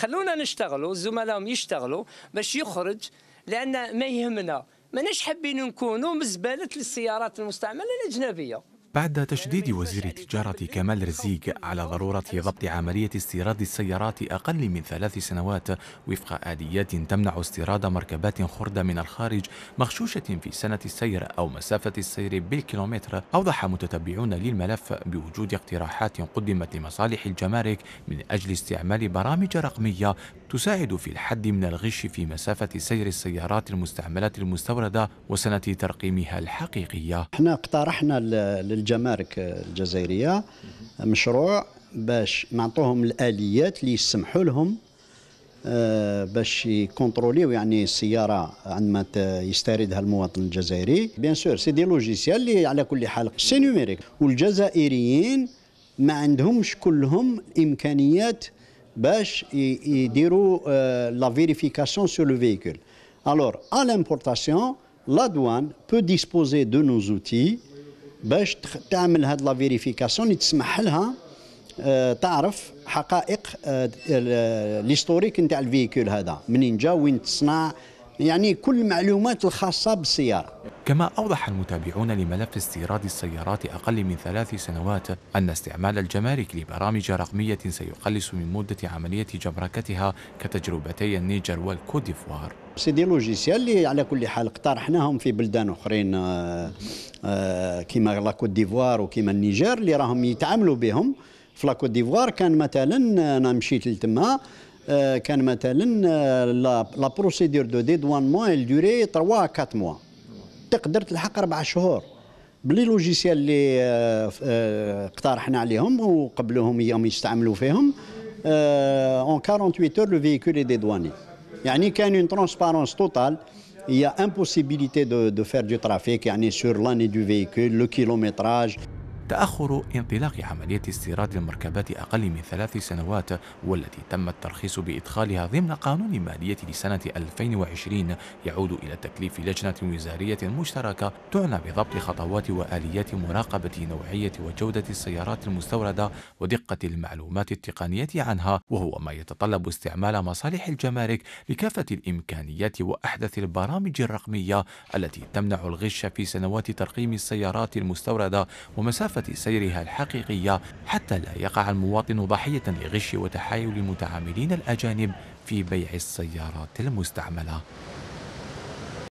خلونا نشتغلوا الزملاء يشتغلوا باش يخرج لان ما يهمنا ماناش حابين نكونوا مزبلة للسيارات المستعمله الاجنبيه بعد تشديد وزير التجارة كمال رزيق على ضرورة ضبط عملية استيراد السيارات أقل من ثلاث سنوات وفق آليات تمنع استيراد مركبات خردة من الخارج مغشوشة في سنة السير أو مسافة السير بالكيلومتر أوضح متتبعون للملف بوجود اقتراحات قدمت لمصالح الجمارك من أجل استعمال برامج رقمية تساعد في الحد من الغش في مسافة سير السيارات المستعملة المستوردة وسنة ترقيمها الحقيقية. احنا اقترحنا لل الجمارك الجزائريه مشروع باش نعطوهم الاليات اللي يسمحوا لهم آه، باش يكونتروليو يعني السياره عندما يستردها المواطن الجزائري بيان سور سي دي لوجيسيال اللي على كل حال سي نوميريك والجزائريين ما عندهمش كلهم امكانيات باش يديروا لا فيريفيكاسيون سور لو فيكول الور ا لامبورتاسيون لا دوان بو ديسبوزي دو نو زوتي باش تعمل هاد لا فيريفيكاسيون اللي تسمح لها آه، تعرف حقائق آه، ليستوريك نتاع الفيكول هذا منين جا وين تصنع يعني كل المعلومات الخاصة بالسيارة كما أوضح المتابعون لملف استيراد السيارات أقل من ثلاث سنوات أن استعمال الجمارك لبرامج رقمية سيقلص من مدة عملية جمركتها كتجربتي النيجر والكوديفوار سي دي لوجيسيال اللي على كل حال اقترحناهم في بلدان اخرين آه، آه، كيما كوت ديفوار وكيما النيجر اللي راهم يتعاملوا بهم في كوت ديفوار كان مثلا آه، انا مشيت لتما كان مثلا لا بروسيدور دو ديدوانمون دوري 3 4 موا تقدر تلحق اربع شهور بلي لوجيسيال اللي اقترحنا عليهم وقبلوهم يوم يستعملوا فيهم اون 48 اور لو فيكول ديدواني Il يعني a une transparence totale il y a impossibilité de, faire du trafic sur l'année du véhicule le kilométrage تأخر انطلاق عملية استيراد المركبات أقل من ثلاث سنوات والتي تم الترخيص بإدخالها ضمن قانون مالية لسنة 2020 يعود إلى تكليف لجنة وزارية مشتركة تعنى بضبط خطوات وآليات مراقبة نوعية وجودة السيارات المستوردة ودقة المعلومات التقنية عنها وهو ما يتطلب استعمال مصالح الجمارك لكافة الإمكانيات وأحدث البرامج الرقمية التي تمنع الغش في سنوات ترقيم السيارات المستوردة ومسافة بصفة سيرها الحقيقية حتى لا يقع المواطن ضحية لغش وتحايل المتعاملين الأجانب في بيع السيارات المستعملة